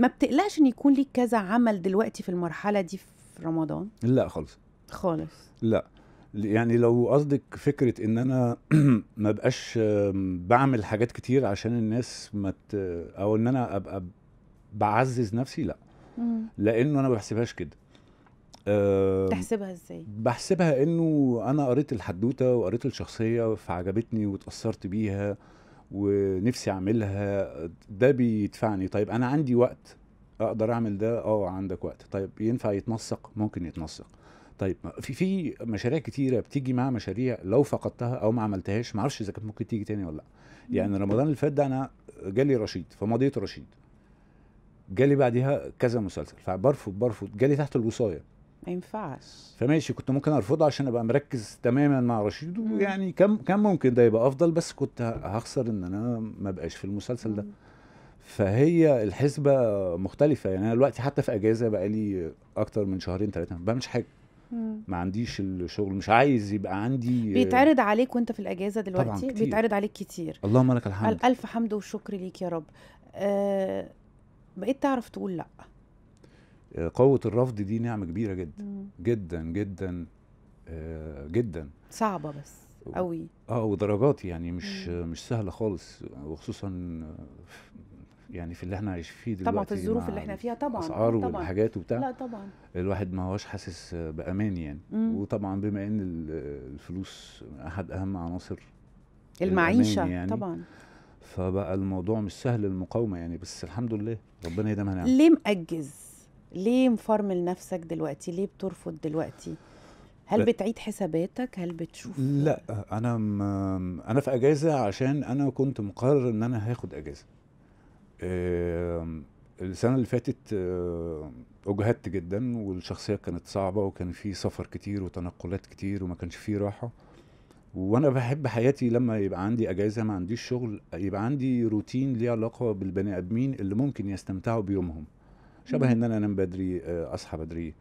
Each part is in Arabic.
ما بتقلقش ان يكون ليك كذا عمل دلوقتي في المرحله دي في رمضان لا خالص خالص لا يعني لو قصدك فكره ان انا ما بقاش بعمل حاجات كتير عشان الناس ما مت... او ان انا ابقى بعزز نفسي لا لانه انا ما بحسبهاش كده تحسبها ازاي؟ بحسبها انه انا قريت الحدوته وقريت الشخصيه فعجبتني واتاثرت بيها ونفسي اعملها ده بيدفعني طيب انا عندي وقت اقدر اعمل ده اه عندك وقت طيب ينفع يتنسق ممكن يتنسق طيب في في مشاريع كتيره بتيجي مع مشاريع لو فقدتها او ما عملتهاش ما اعرفش اذا كانت ممكن تيجي تاني ولا لا يعني رمضان اللي فات ده انا جالي رشيد فمضيت رشيد جالي بعدها كذا مسلسل فبرفض برفض جالي تحت الوصايه ما ينفعش فماشي كنت ممكن ارفضه عشان ابقى مركز تماما مع رشيد ويعني كم كان ممكن ده يبقى افضل بس كنت هخسر ان انا ما بقاش في المسلسل ده فهي الحسبه مختلفه يعني انا دلوقتي حتى في اجازه بقى لي اكتر من شهرين ثلاثه ما بعملش حاجه ما عنديش الشغل مش عايز يبقى عندي آه، بيتعرض عليك وانت في الاجازه دلوقتي طبعاً كتير. بيتعرض عليك كتير اللهم لك الحمد الف حمد وشكر ليك يا رب أه بقيت تعرف تقول لا قوه الرفض دي نعمه كبيره جدا مم. جدا جدا آه، جدا صعبه بس قوي اه ودرجات يعني مش مم. مش سهله خالص وخصوصا يعني في اللي احنا عايشين فيه دلوقتي طبعا في الظروف اللي احنا فيها طبعا اسعار والحاجات وبتاع لا طبعا الواحد ما هوش حاسس بامان يعني مم. وطبعا بما ان الفلوس احد اهم عناصر المعيشه يعني طبعا فبقى الموضوع مش سهل المقاومه يعني بس الحمد لله ربنا يدامها نعم ليه مأجز ليه مفرمل نفسك دلوقتي ليه بترفض دلوقتي هل بتعيد حساباتك هل بتشوف لا انا م... انا في اجازه عشان انا كنت مقرر ان انا هاخد اجازه السنه اللي فاتت اجهدت جدا والشخصيه كانت صعبه وكان في سفر كتير وتنقلات كتير وما كانش فيه راحه وانا بحب حياتي لما يبقى عندي اجازه ما عنديش شغل يبقى عندي روتين ليه علاقه بالبني ادمين اللي ممكن يستمتعوا بيومهم شبه ان انا انام بدري آه، اصحى بدري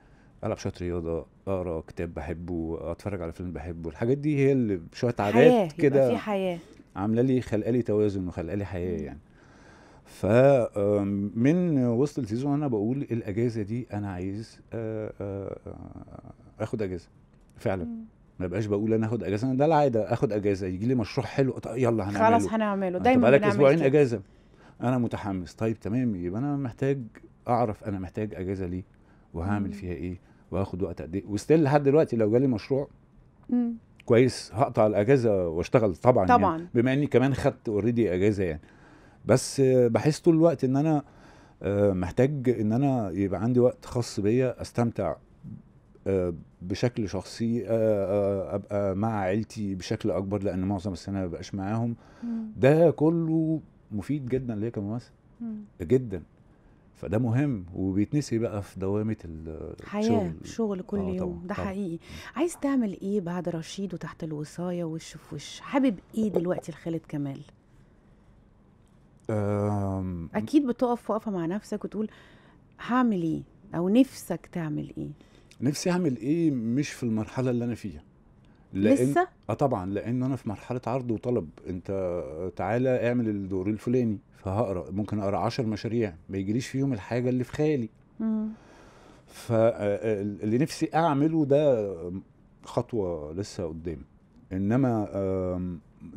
العب شويه رياضه اقرا كتاب بحبه اتفرج على فيلم بحبه الحاجات دي هي اللي شويه عادات كده في حياه عامله لي خلقه لي توازن وخلقه لي حياه يعني ف من وسط السيزون انا بقول الاجازه دي انا عايز آه، آه، اخد اجازه فعلا مم. ما بقاش بقول انا اخد اجازه ده العاده اخد اجازه يجي لي مشروع حلو طيب يلا هنعمله خلاص هنعمله دايما بنعمل اسبوعين اجازه انا متحمس طيب تمام يبقى انا محتاج اعرف انا محتاج اجازه ليه وهعمل فيها ايه واخد وقت قد ايه وستيل لحد دلوقتي لو جالي مشروع مم. كويس هقطع الاجازه واشتغل طبعا يعني، طبعا يعني بما اني كمان خدت اوريدي اجازه يعني بس بحس طول الوقت ان انا آه، محتاج ان انا يبقى عندي وقت خاص بيا استمتع آه، بشكل شخصي آه، ابقى مع عيلتي بشكل اكبر لان معظم السنه ما ببقاش معاهم ده كله مفيد جدا ليا كممثل جدا فده مهم وبيتنسي بقى في دوامه الشغل شغل كل آه يوم ده حقيقي عايز تعمل ايه بعد رشيد وتحت الوصايه وش في وش حابب ايه دلوقتي لخالد كمال اكيد بتقف وقفه مع نفسك وتقول هعمل ايه او نفسك تعمل ايه نفسي اعمل ايه مش في المرحله اللي انا فيها لأن لسه؟ اه طبعا لان انا في مرحله عرض وطلب انت تعالى اعمل الدور الفلاني فهقرا ممكن اقرا 10 مشاريع ما يجيليش فيهم الحاجه اللي في خيالي فاللي آه، آه، نفسي اعمله ده خطوه لسه قدام انما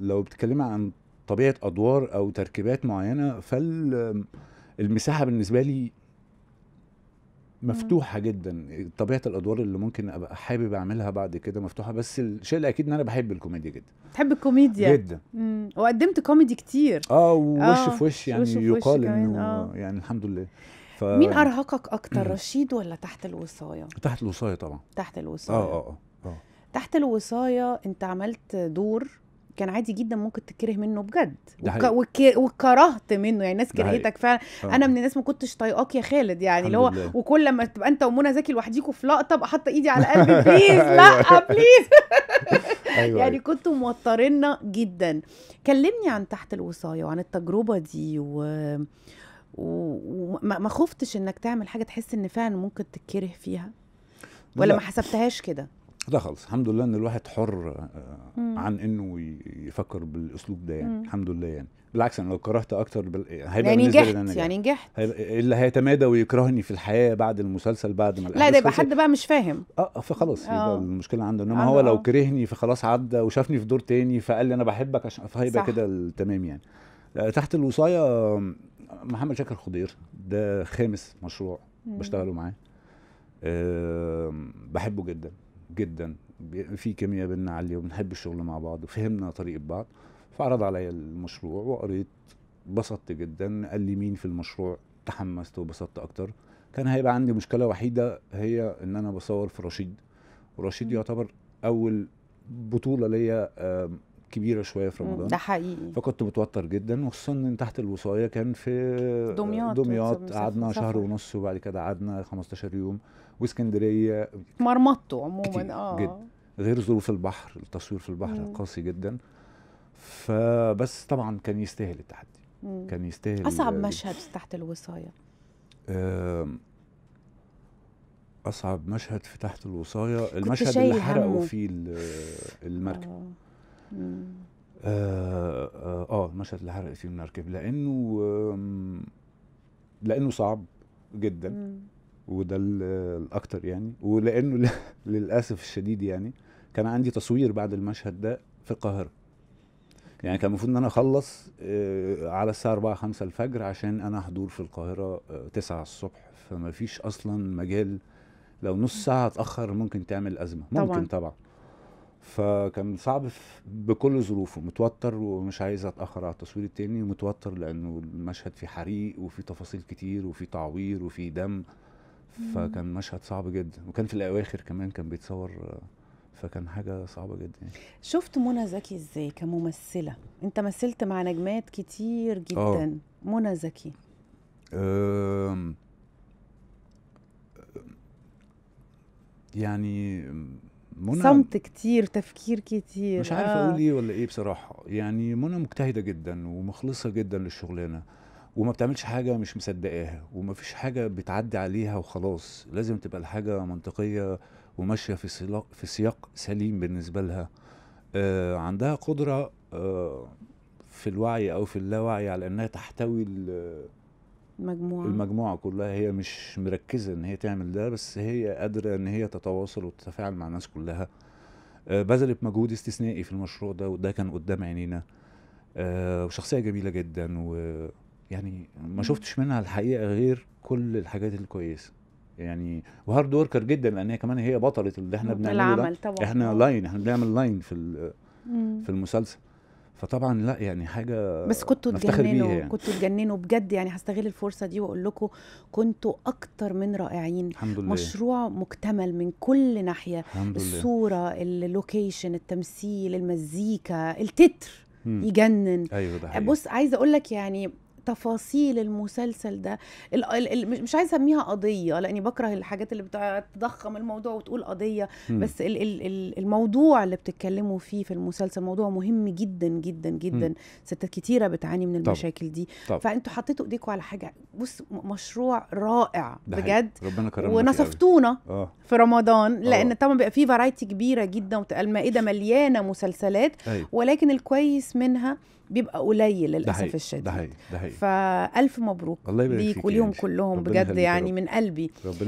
لو بتكلم عن طبيعه ادوار او تركيبات معينه فالمساحه بالنسبه لي مفتوحه جدا طبيعه الادوار اللي ممكن ابقى حابب اعملها بعد كده مفتوحه بس الشيء الاكيد ان انا بحب الكوميديا جدا بتحب الكوميديا جدا مم. وقدمت كوميدي كتير اه ووش آه، في وش يعني وش يقال انه آه. يعني الحمد لله ف... مين ارهقك اكتر رشيد ولا تحت الوصايه تحت الوصايه طبعا تحت الوصايه آه،, اه اه اه تحت الوصايه انت عملت دور كان عادي جدا ممكن تكره منه بجد وك... وكرهت منه يعني ناس كرهتك فعلا آه. انا من الناس ما كنتش طايقاك يا خالد يعني اللي هو وكل لما تبقى انت ومنى زكي لوحديكوا في لقطه ابقى حاطه ايدي على قلبي بليز لا بليز أيوة. أيوة، يعني أيوة. كنتوا موترينا جدا كلمني عن تحت الوصايه وعن التجربه دي و وما خفتش انك تعمل حاجه تحس ان فعلا ممكن تتكره فيها ولا ما حسبتهاش كده ده خالص الحمد لله ان الواحد حر آه، عن انه يفكر بالاسلوب ده يعني الحمد لله يعني بالعكس انا لو كرهت اكتر بال... هيبقى يعني نجحت يعني نجحت اللي هيتمادى ويكرهني في الحياه بعد المسلسل بعد ما لا ده يبقى حد بقى مش فاهم اه, آه، فخلاص أوه. يبقى آه. المشكله عنده انما هو لو كرهني فخلاص عدى وشافني في دور تاني فقال لي انا بحبك عشان فهيبقى كده تمام يعني تحت الوصايه محمد شاكر خضير ده خامس مشروع بشتغله معاه أه بحبه جدا جدا في كيمياء بيننا عاليه وبنحب الشغل مع بعض وفهمنا طريقه بعض فعرض علي المشروع وقريت بسطت جدا قال لي مين في المشروع تحمست وبسطت اكتر كان هيبقى عندي مشكله وحيده هي ان انا بصور في رشيد ورشيد يعتبر اول بطوله ليا كبيره شويه في رمضان ده حقيقي فكنت متوتر جدا وخصوصا ان تحت الوصايه كان في دمياط دمياط قعدنا شهر ونص وبعد كده قعدنا 15 يوم واسكندريه مرمطته عموما اه جدا غير ظروف البحر التصوير في البحر مم. قاسي جدا فبس طبعا كان يستاهل التحدي مم. كان يستاهل اصعب مشهد تحت الوصايه اصعب مشهد في تحت الوصايه المشهد اللي حرقوا فيه المركب آه. آه, اه, آه المشهد اللي حرقت فيه المركب لانه لانه صعب جدا مم. وده الاكتر يعني ولانه للاسف الشديد يعني كان عندي تصوير بعد المشهد ده في القاهره يعني كان المفروض ان انا اخلص آه، على الساعه 4 5 الفجر عشان انا حضور في القاهره 9 آه، الصبح فما فيش اصلا مجال لو نص ساعه اتاخر ممكن تعمل ازمه ممكن طبعا, طبعا. فكان صعب بكل ظروفه متوتر ومش عايز اتاخر على التصوير التاني ومتوتر لانه المشهد فيه حريق وفي تفاصيل كتير وفي تعوير وفي دم فكان مشهد صعب جدا وكان في الاواخر كمان كان بيتصور فكان حاجه صعبه جدا يعني. شفت منى زكي ازاي كممثله انت مثلت مع نجمات كتير آه. جدا أوه. منى زكي يعني منى صمت كتير تفكير كتير مش عارف آه. اقول ايه ولا ايه بصراحه يعني منى مجتهده جدا ومخلصه جدا للشغلانه وما بتعملش حاجه مش مصدقاها وما فيش حاجه بتعدي عليها وخلاص لازم تبقى الحاجه منطقيه وماشيه في سياق في سياق سليم بالنسبه لها آه عندها قدره آه في الوعي او في اللاوعي على انها تحتوي المجموعة المجموعة كلها هي مش مركزة ان هي تعمل ده بس هي قادرة ان هي تتواصل وتتفاعل مع الناس كلها آه، بذلت مجهود استثنائي في المشروع ده وده كان قدام عينينا آه، وشخصية جميلة جدا ويعني ما شفتش منها الحقيقة غير كل الحاجات الكويسة يعني وهارد وركر جدا لان هي كمان هي بطله اللي احنا بنعمله ده طبعا. احنا لاين آه. احنا بنعمل لاين في في المسلسل فطبعا لا يعني حاجه بس كنتوا تجننوا يعني. كنتوا تجننوا بجد يعني هستغل الفرصه دي واقول لكم كنتوا اكتر من رائعين الحمد لله. مشروع مكتمل من كل ناحيه الحمد الصوره اللوكيشن التمثيل المزيكا التتر يجنن أيوة ده بص عايزه اقول لك يعني تفاصيل المسلسل ده مش عايزه اسميها قضيه لاني بكره الحاجات اللي بتضخم الموضوع وتقول قضيه م. بس الـ الـ الموضوع اللي بتتكلموا فيه في المسلسل موضوع مهم جدا جدا جدا م. ستات كتيره بتعاني من المشاكل دي فانتوا حطيتوا ايديكم على حاجه بص مشروع رائع بجد ربنا ونصفتونا آه. في رمضان آه. لان طبعا بيبقى فيه فرايتي كبيره جدا والمائده مليانه مسلسلات أي. أيوه. ولكن الكويس منها بيبقى قليل للاسف الشديد ده هي ده هي. فالف مبروك ليك وليهم كلهم بجد يعني من قلبي ربنا